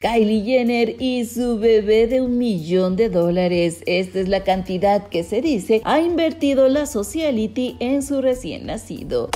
Kylie Jenner y su bebé de un millón de dólares. Esta es la cantidad que se dice ha invertido la sociality en su recién nacido.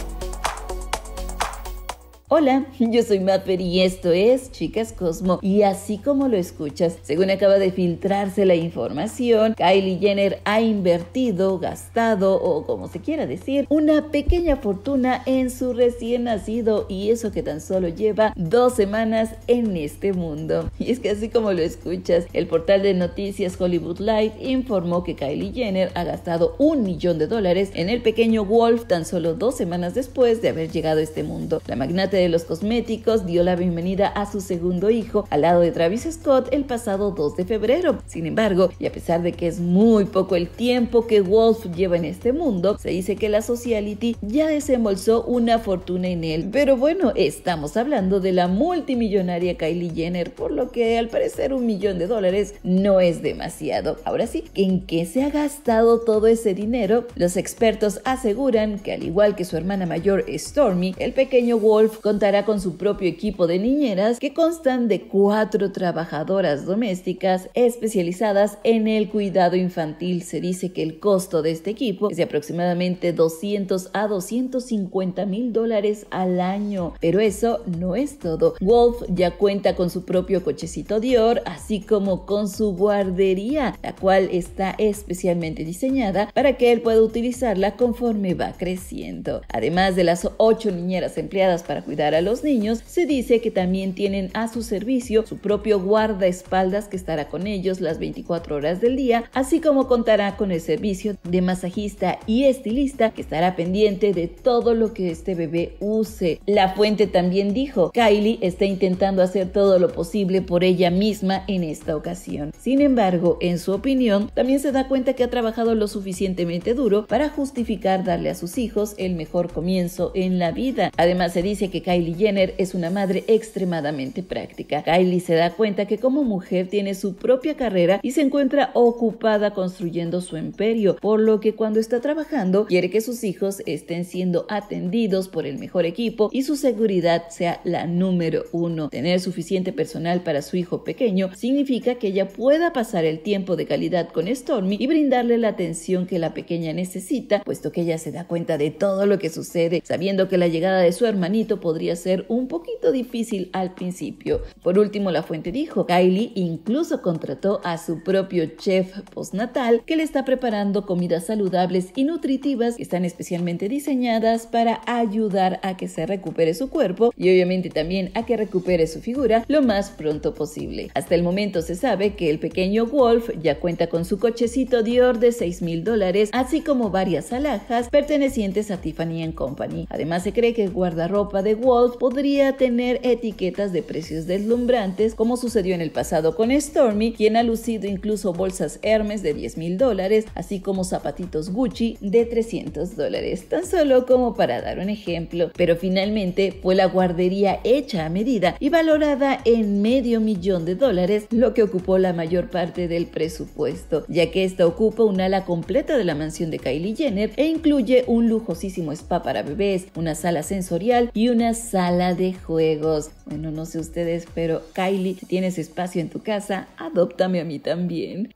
Hola, yo soy Mapper y esto es Chicas Cosmo. Y así como lo escuchas, según acaba de filtrarse la información, Kylie Jenner ha invertido, gastado o como se quiera decir, una pequeña fortuna en su recién nacido y eso que tan solo lleva dos semanas en este mundo. Y es que así como lo escuchas, el portal de noticias Hollywood Live informó que Kylie Jenner ha gastado un millón de dólares en el pequeño Wolf tan solo dos semanas después de haber llegado a este mundo. La magnate de los cosméticos dio la bienvenida a su segundo hijo al lado de Travis Scott el pasado 2 de febrero. Sin embargo, y a pesar de que es muy poco el tiempo que Wolf lleva en este mundo, se dice que la Sociality ya desembolsó una fortuna en él. Pero bueno, estamos hablando de la multimillonaria Kylie Jenner, por lo que al parecer un millón de dólares no es demasiado. Ahora sí, ¿en qué se ha gastado todo ese dinero? Los expertos aseguran que al igual que su hermana mayor Stormy, el pequeño Wolf Contará con su propio equipo de niñeras que constan de cuatro trabajadoras domésticas especializadas en el cuidado infantil. Se dice que el costo de este equipo es de aproximadamente 200 a 250 mil dólares al año. Pero eso no es todo. Wolf ya cuenta con su propio cochecito Dior, así como con su guardería, la cual está especialmente diseñada para que él pueda utilizarla conforme va creciendo. Además de las ocho niñeras empleadas para cuidar dar a los niños, se dice que también tienen a su servicio su propio guardaespaldas que estará con ellos las 24 horas del día, así como contará con el servicio de masajista y estilista que estará pendiente de todo lo que este bebé use. La fuente también dijo, Kylie está intentando hacer todo lo posible por ella misma en esta ocasión. Sin embargo, en su opinión, también se da cuenta que ha trabajado lo suficientemente duro para justificar darle a sus hijos el mejor comienzo en la vida. Además, se dice que Kylie Jenner es una madre extremadamente práctica. Kylie se da cuenta que como mujer tiene su propia carrera y se encuentra ocupada construyendo su imperio, por lo que cuando está trabajando quiere que sus hijos estén siendo atendidos por el mejor equipo y su seguridad sea la número uno. Tener suficiente personal para su hijo pequeño significa que ella pueda pasar el tiempo de calidad con Stormy y brindarle la atención que la pequeña necesita, puesto que ella se da cuenta de todo lo que sucede, sabiendo que la llegada de su hermanito podría podría ser un poquito difícil al principio. Por último, la fuente dijo, Kylie incluso contrató a su propio chef postnatal que le está preparando comidas saludables y nutritivas que están especialmente diseñadas para ayudar a que se recupere su cuerpo y obviamente también a que recupere su figura lo más pronto posible. Hasta el momento se sabe que el pequeño Wolf ya cuenta con su cochecito Dior de 6 mil dólares, así como varias alhajas pertenecientes a Tiffany Company. Además se cree que el guardarropa de Walt podría tener etiquetas de precios deslumbrantes, como sucedió en el pasado con Stormy, quien ha lucido incluso bolsas Hermes de 10 mil dólares, así como zapatitos Gucci de 300 dólares, tan solo como para dar un ejemplo. Pero finalmente fue la guardería hecha a medida y valorada en medio millón de dólares, lo que ocupó la mayor parte del presupuesto, ya que esta ocupa un ala completa de la mansión de Kylie Jenner e incluye un lujosísimo spa para bebés, una sala sensorial y una sala de juegos. Bueno, no sé ustedes, pero Kylie, si tienes espacio en tu casa, adóptame a mí también.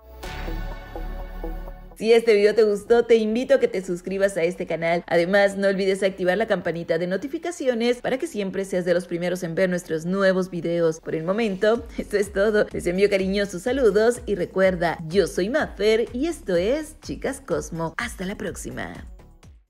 Si este video te gustó, te invito a que te suscribas a este canal. Además, no olvides activar la campanita de notificaciones para que siempre seas de los primeros en ver nuestros nuevos videos. Por el momento, esto es todo. Les envío cariñosos saludos y recuerda, yo soy Mafer y esto es Chicas Cosmo. Hasta la próxima.